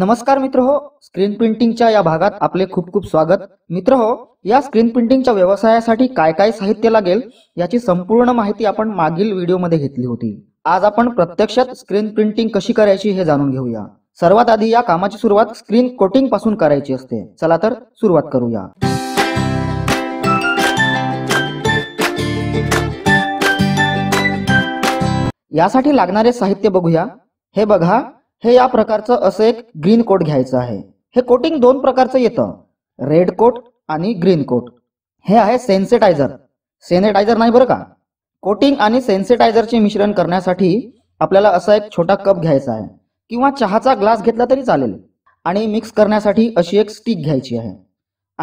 नमस्कार मित्र हो स्क्रीन प्रिंटिंगच्या या भागात आपले खूप खूप स्वागत मित्र हो या स्क्रीन प्रिंटिंगच्या व्यवसायासाठी काय काय साहित्य लागेल याची संपूर्ण माहिती आपण मागील व्हिडिओमध्ये घेतली होती आज आपण प्रत्यक्षात स्क्रीन प्रिंटिंग कशी करायची हे जाणून घेऊया सर्वात आधी या कामाची सुरुवात स्क्रीन कोटिंग पासून करायची असते चला तर सुरुवात करूया यासाठी लागणारे साहित्य बघूया हे बघा हे या प्रकारचं असं एक ग्रीन कोट घ्यायचं आहे हे कोटिंग दोन प्रकारचं येतं रेड कोट आणि ग्रीन कोट हे आहे सेन्सेटायझर सेनेटायझर नाही बरं का कोटिंग आणि सेन्सेटायझरचे मिश्रण करण्यासाठी आपल्याला असा एक छोटा कप घ्यायचा आहे किंवा चहाचा ग्लास घेतला तरी चालेल आणि मिक्स करण्यासाठी अशी एक स्टिक घ्यायची आहे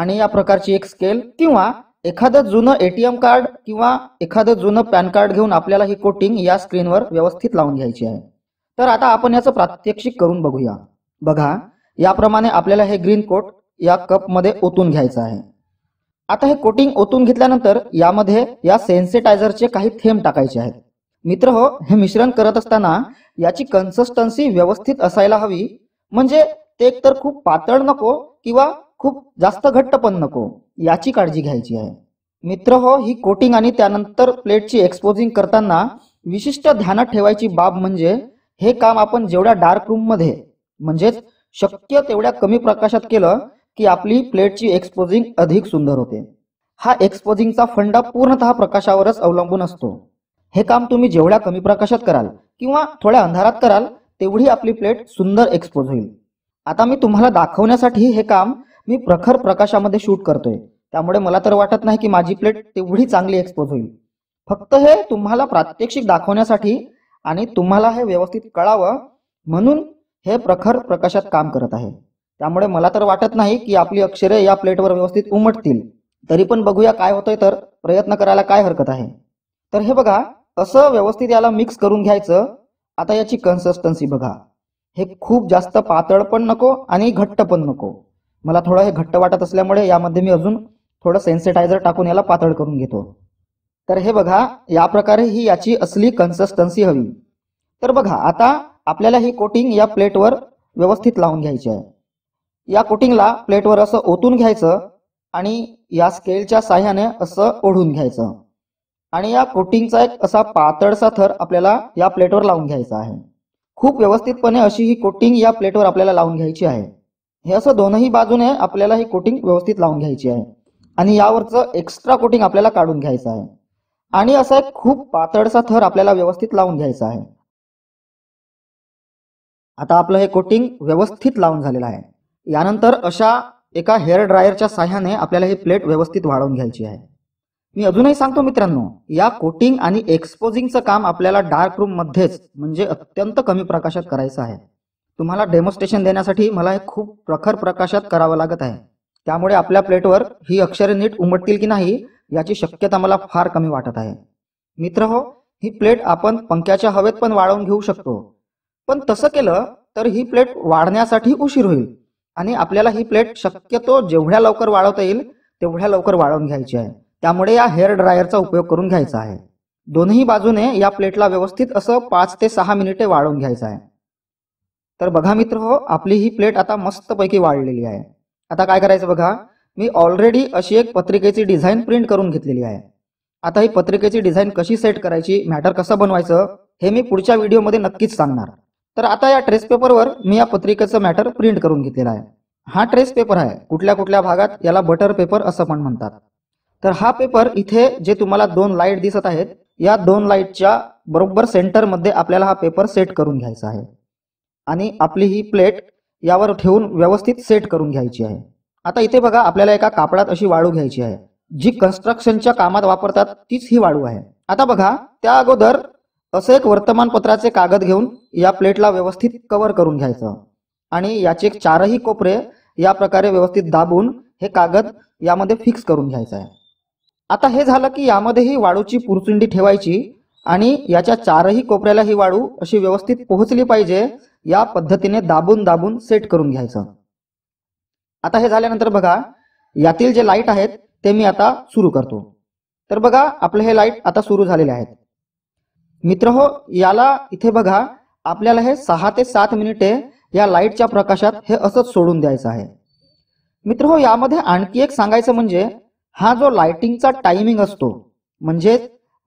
आणि या प्रकारची एक स्केल किंवा एखादं जुनं एटीएम कार्ड किंवा एखादं जुनं पॅन कार्ड घेऊन आपल्याला ही कोटिंग या स्क्रीनवर व्यवस्थित लावून घ्यायची आहे तर आता आपण याचं प्रात्यक्षिक करून बघूया बघा याप्रमाणे आपल्याला हे ग्रीन कोट या कपमध्ये ओतून घ्यायचं आहे आता हे कोटिंग ओतून घेतल्यानंतर यामध्ये या सेन्सिटायझरचे काही थेंब टाकायचे आहेत मित्र हो हे मिश्रण करत असताना याची कन्सिस्टन्सी व्यवस्थित असायला हवी म्हणजे ते एकतर खूप पातळ नको किंवा खूप जास्त घट्ट पण नको याची काळजी घ्यायची आहे मित्र हो ही कोटिंग आणि त्यानंतर प्लेटची एक्सपोजिंग करताना विशिष्ट ध्यानात ठेवायची बाब म्हणजे हे काम आपण जेवढ्या डार्क रूममध्ये म्हणजेच शक्य तेवढ्या कमी प्रकाशात केलं की आपली प्लेटची एक्सपोजिंग अधिक सुंदर होते हा एक्सपोजिंगचा फंडा पूर्णतः प्रकाशावरच अवलंबून असतो हे काम तुम्ही जेवढ्या कमी प्रकाशात कराल किंवा थोड्या अंधारात कराल तेवढी आपली प्लेट सुंदर एक्सपोज होईल आता मी तुम्हाला दाखवण्यासाठी हे काम मी प्रखर प्रकाशामध्ये शूट करतोय त्यामुळे मला तर वाटत नाही की माझी प्लेट तेवढी चांगली एक्सपोज होईल फक्त हे तुम्हाला प्रात्यक्षिक दाखवण्यासाठी आणि तुम्हाला हे व्यवस्थित कळावं म्हणून हे प्रखर प्रकाशात काम करत आहे त्यामुळे मला तर वाटत नाही की आपली अक्षरे या प्लेटवर व्यवस्थित उमटतील तरी पण बघूया काय होतंय तर प्रयत्न करायला काय हरकत आहे तर हे बघा असं व्यवस्थित याला मिक्स करून घ्यायचं आता याची कन्सिस्टन्सी बघा हे खूप जास्त पातळ पण नको आणि घट्ट पण नको मला थोडं हे घट्ट वाटत असल्यामुळे यामध्ये मी अजून थोडं सेन्सिटायझर टाकून याला पातळ करून घेतो तर हे बघा या प्रकारे ही याची असली कन्सिस्टन्सी हवी तर बघा आता आपल्याला ही कोटिंग या प्लेटवर व्यवस्थित लावून घ्यायची आहे या कोटिंगला प्लेटवर असं ओतून घ्यायचं आणि या स्केलच्या साह्याने असं ओढून घ्यायचं आणि या कोटिंगचा एक असा पातळसा थर आपल्याला या प्लेटवर लावून घ्यायचा आहे खूप व्यवस्थितपणे अशी ही कोटिंग या प्लेटवर आपल्याला लावून घ्यायची आहे हे असं दोनही बाजूने आपल्याला ही कोटिंग व्यवस्थित लावून घ्यायची आहे आणि यावरचं एक्स्ट्रा कोटिंग आपल्याला काढून घ्यायचं आहे आणि असा एक खूप पातळसा थर आपल्याला व्यवस्थित लावून घ्यायचा आहे आता आपलं हे कोटिंग व्यवस्थित लावून झालेलं आहे यानंतर अशा एका हेअर ड्रायरच्या साह्याने आपल्याला ही प्लेट व्यवस्थित वाढवून घ्यायची आहे मी अजूनही सांगतो मित्रांनो या कोटिंग आणि एक्सपोजिंगचं काम आपल्याला डार्क रूम मध्येच म्हणजे अत्यंत कमी प्रकाशात करायचं आहे तुम्हाला डेमॉन्स्ट्रेशन देण्यासाठी मला हे खूप प्रखर प्रकाशात करावं लागत आहे त्यामुळे आपल्या प्लेटवर ही अक्षरे नीट उमटतील की नाही याची शक्यता मला फार कमी वाटत आहे मित्र हो ही प्लेट आपण पंख्याच्या हवेत पण वाढवून घेऊ शकतो पण तसं केलं तर ही प्लेट वाढण्यासाठी उशीर होईल आणि आपल्याला ही प्लेट शक्यतो जेवढ्या लवकर वाढवता येईल तेवढ्या लवकर वाढवून घ्यायची आहे त्यामुळे या हेअर ड्रायरचा उपयोग करून घ्यायचा आहे दोन्ही बाजूने या प्लेटला व्यवस्थित असं पाच ते सहा मिनिटे वाढवून घ्यायचं आहे तर बघा मित्र हो आपली ही प्लेट आता मस्तपैकी वाढलेली आहे आता काय करायचं बघा मी ऑलरेडी अशी एक पत्रिकेची डिझाईन प्रिंट करून घेतलेली आहे आता ही पत्रिकेची डिझाईन कशी सेट करायची मॅटर कसं बनवायचं हे मी पुढच्या व्हिडिओमध्ये नक्कीच सांगणार तर आता या ट्रेस पेपरवर मी या पत्रिकेचं मॅटर प्रिंट करून घेतलेला आहे हा ट्रेस पेपर आहे कुठल्या कुठल्या भागात याला बटर पेपर असं पण म्हणतात तर हा पेपर इथे जे तुम्हाला दोन लाईट दिसत आहेत या दोन लाईटच्या बरोबर सेंटरमध्ये आपल्याला हा पेपर सेट करून घ्यायचा आहे आणि आपली ही प्लेट यावर ठेवून व्यवस्थित सेट करून घ्यायची आहे आता इथे बघा आपल्याला एका कापडात अशी वाळू घ्यायची आहे जी कन्स्ट्रक्शनच्या कामात वापरतात तीच ही वाळू आहे आता बघा त्या अगोदर असं एक वर्तमानपत्राचे कागद घेऊन या प्लेटला व्यवस्थित कव्हर करून घ्यायचं आणि याचे चारही कोपरे या प्रकारे व्यवस्थित दाबून हे कागद यामध्ये फिक्स करून घ्यायचं आहे आता हे झालं की यामध्येही वाळूची पुरचुंडी ठेवायची आणि याच्या चारही कोपऱ्याला ही वाळू अशी व्यवस्थित पोहोचली पाहिजे या पद्धतीने दाबून दाबून सेट करून घ्यायचं आता हे झाल्यानंतर बघा यातील जे लाईट आहेत ते मी आता सुरू करतो तर बघा आपले हे लाईट आता सुरू झालेले आहेत मित्र हो याला इथे बघा आपल्याला हे सहा ते सात मिनिटे या लाईटच्या प्रकाशात हे असंच सोडून द्यायचं आहे मित्र हो यामध्ये आणखी एक सांगायचं म्हणजे हा जो लाइटिंगचा टायमिंग असतो म्हणजे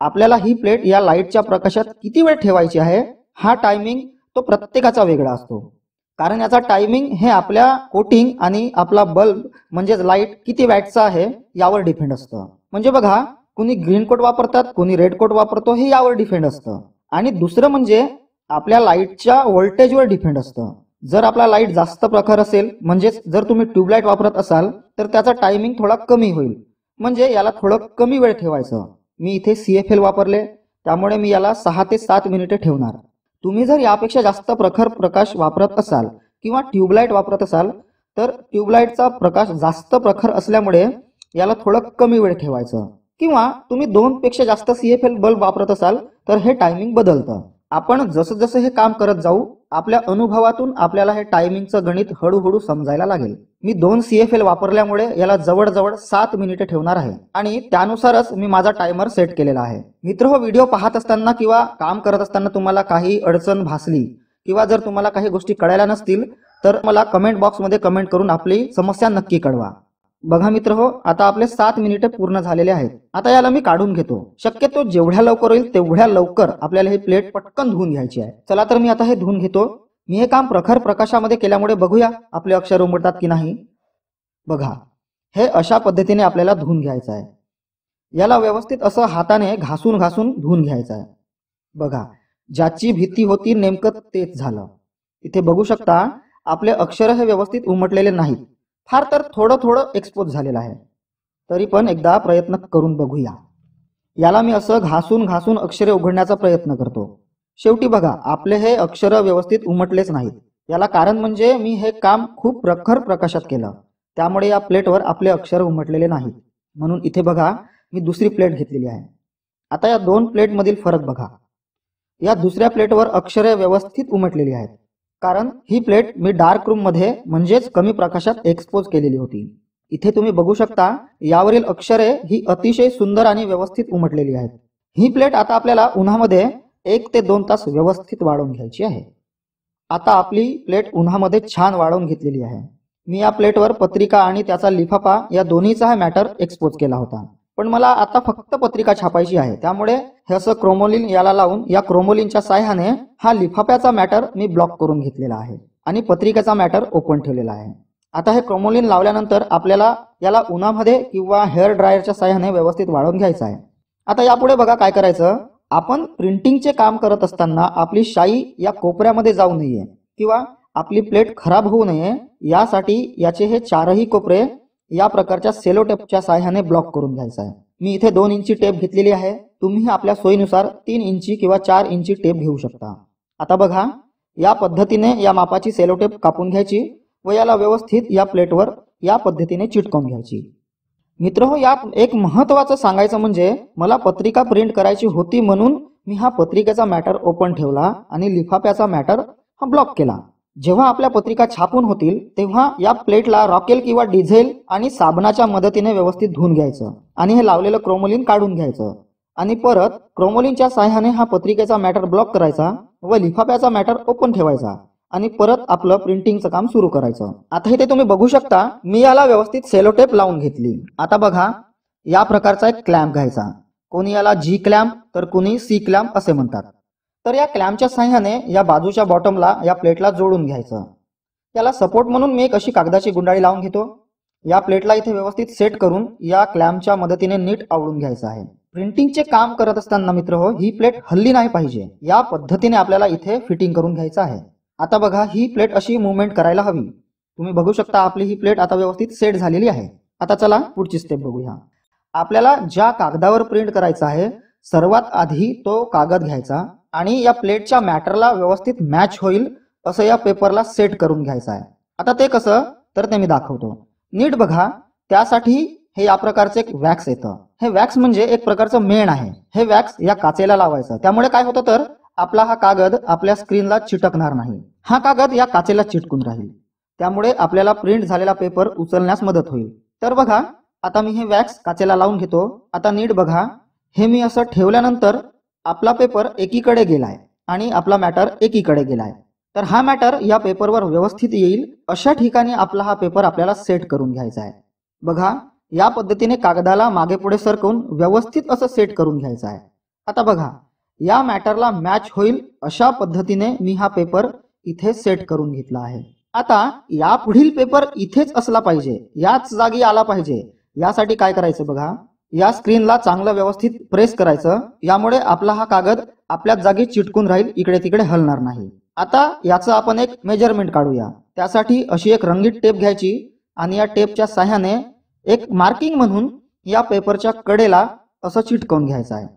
आपल्याला ही प्लेट या लाईटच्या प्रकाशात किती वेळ ठेवायची आहे हा टायमिंग तो प्रत्येकाचा वेगळा असतो कारण याचा टायमिंग हे आपल्या कोटिंग आणि आपला बल्ब म्हणजेच लाईट किती वॅटचा आहे यावर डिपेंड असतं म्हणजे बघा कुणी ग्रीन कोट वापरतात कोणी रेड कोट वापरतो हे यावर डिपेंड असतं आणि दुसरं म्हणजे आपल्या लाईटच्या व्होल्टेजवर डिपेंड असतं जर आपला लाईट जास्त प्रखर असेल म्हणजेच जर तुम्ही ट्यूबलाईट वापरत असाल तर त्याचा टायमिंग थोडा कमी होईल म्हणजे याला थोडं कमी वेळ ठेवायचं मी इथे सी एफ एल वापरले त्यामुळे मी याला सहा ते सात मिनिटे ठेवणार तुम्ही जर यापेक्षा जास्त प्रखर प्रकाश वापरत असाल किंवा ट्यूबलाईट वापरत असाल तर ट्यूबलाईटचा प्रकाश जास्त प्रखर असल्यामुळे याला थोडं कमी वेळ ठेवायचं किंवा तुम्ही दोन पेक्षा जास्त सीएफएल बल्ब वापरत असाल तर हे टायमिंग बदलतं आपण जसं जसं हे काम करत जाऊ आपल्या अनुभवातून आपल्याला हे टायमिंगचं गणित हळूहळू समजायला लागेल मी दोन सी एफ एल वापरल्यामुळे याला जवळजवळ सात मिनिटे ठेवणार आहे आणि त्यानुसारच मी माझा टायमर सेट केलेला आहे मित्र हो व्हिडिओ पाहत असताना किंवा काम करत असताना तुम्हाला काही अडचण भासली किंवा जर तुम्हाला काही गोष्टी कळायला नसतील तर मला कमेंट बॉक्समध्ये कमेंट करून आपली समस्या नक्की कळवा बघा मित्र हो आता आपले सात मिनिट पूर्ण झालेले आहेत आता याला मी काढून घेतो शक्यतो जेवढ्या लवकर होईल तेवढ्या लवकर आपल्याला हे प्लेट पटकन धुवून घ्यायची आहे चला तर मी आता हे धुवून घेतो मी हे काम प्रखर प्रकाशामध्ये केल्यामुळे बघूया आपले अक्षर उमटतात की नाही बघा हे अशा पद्धतीने आपल्याला धुवून घ्यायचं आहे याला व्यवस्थित असं हाताने घासून घासून धुवून घ्यायचं आहे बघा ज्याची भीती होती नेमकं तेच झालं इथे बघू शकता आपले अक्षर हे व्यवस्थित उमटलेले नाहीत फार तर थोडं थोडं एक्सपोज झालेलं आहे तरी पण एकदा प्रयत्न करून बघूया याला मी असं घासून घासून अक्षरे उघडण्याचा प्रयत्न करतो शेवटी बघा आपले हे अक्षर व्यवस्थित उमटलेच नाहीत याला कारण म्हणजे मी हे काम खूप प्रखर प्रकाशात केलं त्यामुळे या प्लेटवर आपले अक्षर उमटलेले नाहीत म्हणून इथे बघा मी दुसरी प्लेट घेतलेली आहे आता या दोन प्लेटमधील फरक बघा या दुसऱ्या प्लेटवर अक्षरे व्यवस्थित उमटलेली आहेत कारण ही प्लेट मी डार्क रूम मध्ये म्हणजेच कमी प्रकाशात एक्सपोज केलेली होती इथे तुम्ही बघू शकता यावरील अक्षरे ही अतिशय सुंदर आणि व्यवस्थित उमटलेली आहेत ही प्लेट आता आपल्याला उन्हामध्ये एक ते दोन तास व्यवस्थित वाढवून घ्यायची आहे आता आपली प्लेट उन्हामध्ये छान वाढवून घेतलेली आहे मी या प्लेटवर पत्रिका आणि त्याचा लिफाफा या दोन्हीचा हा मॅटर एक्सपोज केला होता पण मला आता फक्त पत्रिका छापायची आहे त्यामुळे हे असं क्रोमोलिन याला लावून या क्रोमोलिनच्या साह्याने हा लिफाफ्याचा मॅटर मी ब्लॉक करून घेतलेला आहे आणि पत्रिकेचा मॅटर ओपन ठेवलेला आहे आता हे क्रोमोलिन लावल्यानंतर आपल्याला याला उन्हामध्ये किंवा हेअर ड्रायरच्या साह्याने व्यवस्थित वाढवून घ्यायचं आहे आता यापुढे बघा काय करायचं आपण प्रिंटिंगचे काम करत असताना आपली शाई या कोपऱ्यामध्ये जाऊ नये किंवा आपली प्लेट खराब होऊ नये यासाठी याचे हे चारही कोपरे या प्रकारच्या सेलो टेपच्या साह्याने ब्लॉक करून घ्यायचा आहे मी इथे दोन इंची टेप घेतलेली आहे तुम्ही आपल्या सोयीनुसार तीन इंची किंवा चार इंची टेप घेऊ शकता आता बघा या पद्धतीने या मापाची सेलो टेप कापून घ्यायची व याला व्यवस्थित या प्लेटवर या पद्धतीने चिटकवून घ्यायची मित्र हो यात एक महत्वाचं सांगायचं म्हणजे मला पत्रिका प्रिंट करायची होती म्हणून मी हा पत्रिकेचा मॅटर ओपन ठेवला आणि लिफाफ्याचा मॅटर हा ब्लॉक केला जेव्हा आपल्या पत्रिका छापून होतील तेव्हा या प्लेटला रॉकेल किंवा डिझेल आणि साबणाच्या मदतीने व्यवस्थित धुवून घ्यायचं आणि हे लावलेलं क्रोमोलिन काढून घ्यायचं आणि परत क्रोमोलिनच्या सहाय्याने हा पत्रिकेचा मॅटर ब्लॉक करायचा व लिफाफ्याचा मॅटर ओपन ठेवायचा आणि परत आपलं प्रिंटिंगचं काम सुरू करायचं आता इथे तुम्ही बघू शकता मी याला व्यवस्थित सेलोटेप लावून घेतली आता बघा या प्रकारचा एक क्लॅम्प घ्यायचा कोणी याला जी क्लॅम्प तर कोणी सी क्लॅम्प असे म्हणतात तर या क्लॅम्पच्या सहाय्याने या बाजूच्या बॉटमला या प्लेटला जोडून घ्यायचं त्याला सपोर्ट म्हणून मी एक अशी कागदाची गुंडाळी लावून घेतो या प्लेटला इथे व्यवस्थित सेट करून या क्लॅम्पच्या मदतीने नीट आवडून घ्यायचं आहे प्रिंटिंगचे काम करत असताना मित्र हो ही प्लेट हल्ली नाही पाहिजे या पद्धतीने आपल्याला इथे फिटिंग करून घ्यायचं आहे आता बघा ही प्लेट अशी मुवमेंट करायला हवी तुम्ही बघू शकता आपली ही प्लेट आता व्यवस्थित सेट झालेली आहे आता चला पुढची स्टेप बघूया आपल्याला ज्या कागदावर प्रिंट करायचं आहे सर्वात आधी तो कागद घ्यायचा आणि या प्लेटच्या मॅटरला व्यवस्थित मॅच होईल असं या पेपरला सेट करून घ्यायचं आहे आता ते कसं तर ते मी दाखवतो नीट बघा त्यासाठी हे या प्रकारचं एक वॅक्स येतं हे वॅक्स म्हणजे एक प्रकारचं मेण आहे हे वॅक्स या काचेला लावायचं त्यामुळे काय होतं तर आपला हा कागद आपल्या स्क्रीनला चिटकणार नाही हा कागद या काचेला चिटकून राहील त्यामुळे आपल्याला प्रिंट झालेला पेपर उचलण्यास मदत होईल तर बघा आता मी हे वॅक्स काचेला लावून घेतो आता नीट बघा हे मी असं ठेवल्यानंतर आपला पेपर एकीकडे गेलाय आणि आपला मॅटर एकीकडे गेलाय तर हा मॅटर या पेपरवर व्यवस्थित येईल अशा ठिकाणी आपला हा पेपर आपल्याला सेट करून घ्यायचा आहे बघा या पद्धतीने कागदाला मागे पुढे सरकवून व्यवस्थित असं सेट करून घ्यायचा आहे आता बघा या मॅटरला मॅच होईल अशा पद्धतीने मी हा पेपर इथे सेट करून घेतला आहे आता या पुढील पेपर इथेच असला पाहिजे याच जागी आला पाहिजे यासाठी काय करायचं बघा या स्क्रीनला चांगलं व्यवस्थित प्रेस करायचं यामुळे आपला हा कागद आपल्याच जागी चिटकून राहील इकडे तिकडे हलणार नाही आता याचं आपण एक मेजरमेंट काढूया त्यासाठी अशी एक रंगीत टेप घ्यायची आणि या टेपच्या सहाय्याने एक मार्किंग म्हणून या पेपरच्या कडेला असं चिटकवून घ्यायचं आहे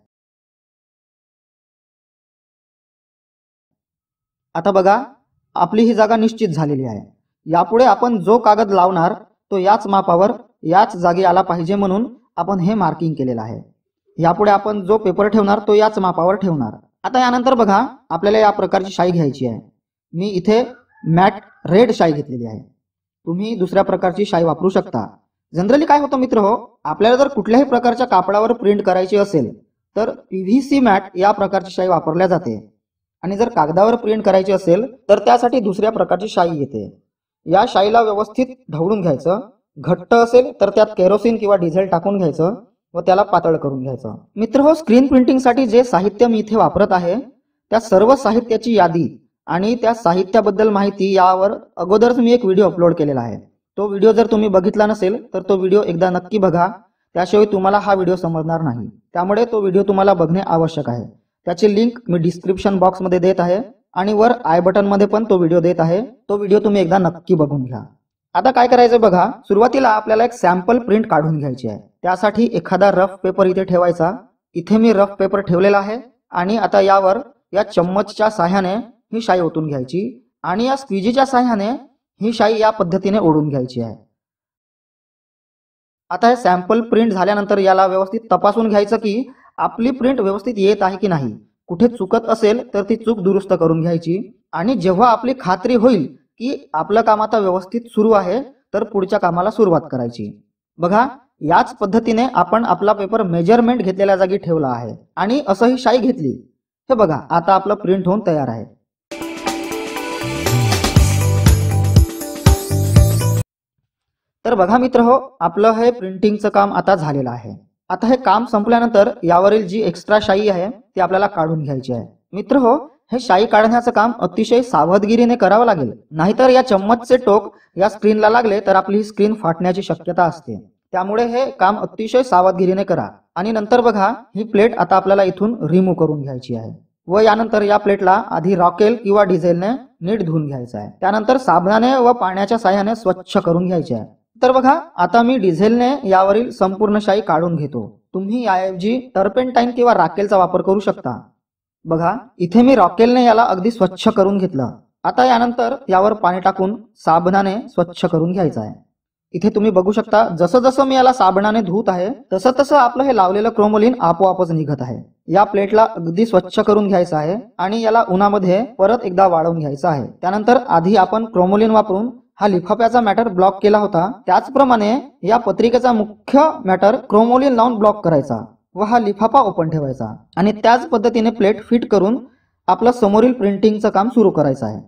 आता बघा आपली ही जागा निश्चित झालेली आहे यापुढे आपण जो कागद लावणार तो याच मापावर याच जागी आला पाहिजे म्हणून आपण हे मार्किंग केलेलं आहे यापुढे आपण जो पेपर ठेवणार तो याच मापावर ठेवणार आता यानंतर बघा आपल्याला या प्रकारची शाई घ्यायची आहे मी इथे मॅट रेड शाई घेतलेली आहे तुम्ही दुसऱ्या प्रकारची शाई वापरू शकता जनरली काय होतं मित्र हो आपल्याला जर कुठल्याही प्रकारच्या कापडावर प्रिंट करायची असेल तर पीव्हीसी मॅट या प्रकारची शाई वापरल्या जाते आणि जर कागदावर प्रिंट करायची असेल तर त्यासाठी दुसऱ्या प्रकारची शाई येते या शाईला व्यवस्थित ढवळून घ्यायचं घट्ट असेल तर त्यात केरोसिन किंवा डिझेल टाकून घ्यायचं व त्याला पातळ करून घ्यायचं मित्र हो स्क्रीन प्रिंटिंगसाठी जे साहित्य मी इथे वापरत आहे त्या सर्व साहित्याची यादी आणि त्या साहित्याबद्दल माहिती यावर अगोदरच मी एक व्हिडिओ अपलोड केलेला आहे तो व्हिडिओ जर तुम्ही बघितला नसेल तर तो व्हिडिओ एकदा नक्की बघा त्याशिवाय तुम्हाला हा व्हिडिओ समजणार नाही त्यामुळे तो व्हिडिओ तुम्हाला बघणे आवश्यक आहे त्याची लिंक मी डिस्क्रिप्शन बॉक्समध्ये देत आहे आणि वर आय बटनमध्ये पण तो व्हिडिओ देत आहे तो व्हिडिओ तुम्ही एकदा नक्की बघून घ्या आता काय करायचं बघा सुरुवातीला आपल्याला एक सॅम्पल प्रिंट काढून घ्यायची आहे त्यासाठी एखादा रफ पेपर इथे ठेवायचा इथे मी रफ पेपर ठेवलेला आहे आणि आता यावर या चम्मचच्या साह्याने ही शाई ओतून घ्यायची आणि या स्क्विजीच्या साह्याने ही शाई या पद्धतीने ओढून घ्यायची आहे आता हे सॅम्पल प्रिंट झाल्यानंतर याला व्यवस्थित तपासून घ्यायचं की आपली प्रिंट व्यवस्थित येत आहे की नाही कुठे चुकत असेल तर ती चूक दुरुस्त करून घ्यायची आणि जेव्हा आपली खात्री होईल की आपलं काम आता व्यवस्थित सुरू आहे तर पुढच्या कामाला सुरुवात करायची बघा याच पद्धतीने आपण आपला पेपर मेजरमेंट घेतलेल्या जागी ठेवला आहे आणि असंही शाई घेतली हे बघा आता आपलं प्रिंट होऊन तयार आहे तर बघा मित्र हो आपलं हे प्रिंटिंगचं काम आता झालेलं आहे आता हे काम संपल्यानंतर यावरील जी एक्स्ट्रा शाई आहे ती आपल्याला काढून घ्यायची आहे मित्र हो हे शाई काढण्याचं काम अतिशय सावधगिरीने करावं लागेल नाहीतर या चम्मचचे टोक या स्क्रीनला लागले तर आपली स्क्रीन फाटण्याची शक्यता असते त्यामुळे हे काम अतिशय सावधगिरीने करा आणि नंतर बघा ही प्लेट आता आपल्याला इथून रिमूव्ह करून घ्यायची आहे व यानंतर या प्लेटला आधी रॉकेल किंवा डिझेलने नीट धुवून घ्यायचं आहे त्यानंतर साबणाने व पाण्याच्या साह्याने स्वच्छ करून घ्यायचे आहे तर बघा आता मी डिझेलने यावरील संपूर्ण शाई काढून घेतो तुम्ही याऐवजी टर्पेंटाईन किंवा राकेलचा वापर करू शकता बघा इथे मी रॉकेलने याला अगदी स्वच्छ करून घेतलं आता यानंतर यावर पाणी टाकून साबणाने स्वच्छ करून घ्यायचं आहे इथे तुम्ही बघू शकता जसं जसं मी याला साबणाने धुत आहे तसं तसं आपलं हे लावलेलं क्रोमोलिन आपोआपच निघत आहे या प्लेटला अगदी स्वच्छ करून घ्यायचं आहे आणि याला उन्हामध्ये परत एकदा वाळवून घ्यायचं आहे त्यानंतर आधी आपण क्रोमोलिन वापरून हा लिफाप्याचा मॅटर ब्लॉक केला होता त्याचप्रमाणे या पत्रिकेचा मुख्य मॅटर क्रोमोलिन लावून ब्लॉक करायचा व हा लिफाफा ओपन ठेवायचा आणि त्याच पद्धतीने प्लेट फिट करून आपला समोरील प्रिंटिंगचं काम सुरू करायचं आहे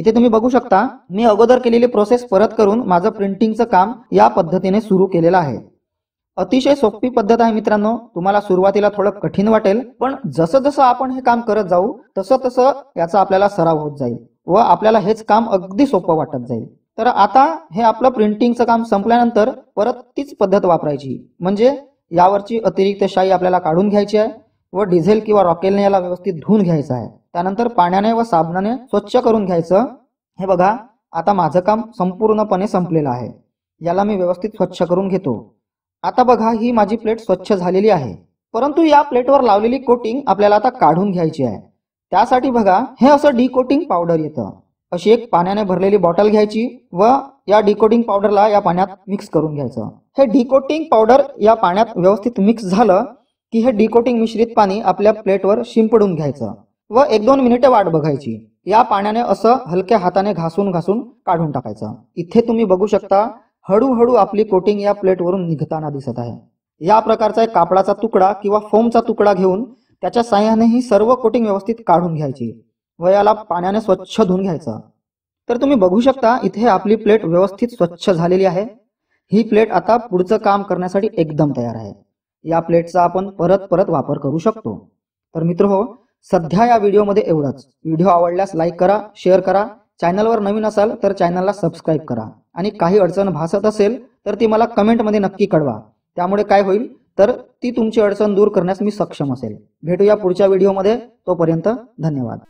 इथे तुम्ही बघू शकता मी अगोदर केलेली प्रोसेस परत करून माझं प्रिंटिंगचं काम या पद्धतीने सुरू केलेलं आहे अतिशय सोपी पद्धत आहे मित्रांनो तुम्हाला सुरुवातीला थोडं कठीण वाटेल पण जसं जसं आपण हे काम करत जाऊ तसं तसं याचा आपल्याला सराव होत जाईल व आपल्याला हेच काम अगदी सोपं वाटत जाईल तर आता हे आपलं प्रिंटिंगचं काम संपल्यानंतर परत तीच पद्धत वापरायची म्हणजे यावरची अतिरिक्त शाई आपल्याला काढून घ्यायची आहे व डिझेल किंवा रॉकेलने याला व्यवस्थित धुवून घ्यायचं आहे त्यानंतर पाण्याने व साबणाने स्वच्छ करून घ्यायचं हे बघा आता माझं काम संपूर्णपणे संपलेलं आहे याला मी व्यवस्थित स्वच्छ करून घेतो आता बघा ही माझी प्लेट स्वच्छ झालेली आहे परंतु या प्लेटवर लावलेली कोटिंग आपल्याला आता काढून घ्यायची आहे त्यासाठी बघा हे असं डिकोटिंग पावडर येतं अशी एक पाण्याने भरलेली बॉटल घ्यायची व या डिकोटिंग पावडरला या पाण्यात मिक्स करून घ्यायचं हे डिकोटिंग पावडर या पाण्यात व्यवस्थित मिक्स झालं की हे डिकोटिंग मिश्रित पाणी आपल्या प्लेटवर शिंपडून घ्यायचं व एक दोन मिनिटे वाट बघायची या पाण्याने असं हलक्या हाताने घासून घासून काढून टाकायचं इथे तुम्ही बघू शकता हळूहळू आपली कोटिंग या प्लेटवरून निघताना दिसत आहे या प्रकारचा एक कापडाचा तुकडा किंवा फोमचा तुकडा घेऊन त्याच्या साह्याने ही सर्व कोटिंग व्यवस्थित काढून घ्यायची व याला पाण्याने स्वच्छ धुवून घ्यायचं तर तुम्ही बघू शकता इथे आपली प्लेट व्यवस्थित स्वच्छ झालेली आहे ही प्लेट आता पुढचं काम करण्यासाठी एकदम तयार आहे या प्लेटचा आपण परत परत वापर करू शकतो तर मित्र हो सध्या या व्हिडिओमध्ये एवढंच व्हिडिओ आवडल्यास लाईक करा शेअर करा चॅनलवर नवीन असाल तर चॅनलला सबस्क्राईब करा आणि काही अडचण भासत असेल तर ती मला कमेंटमध्ये नक्की कळवा त्यामुळे काय होईल तर ती तुमची अडचण दूर करण्यास मी सक्षम असेल भेटूया पुढच्या व्हिडिओमध्ये तोपर्यंत धन्यवाद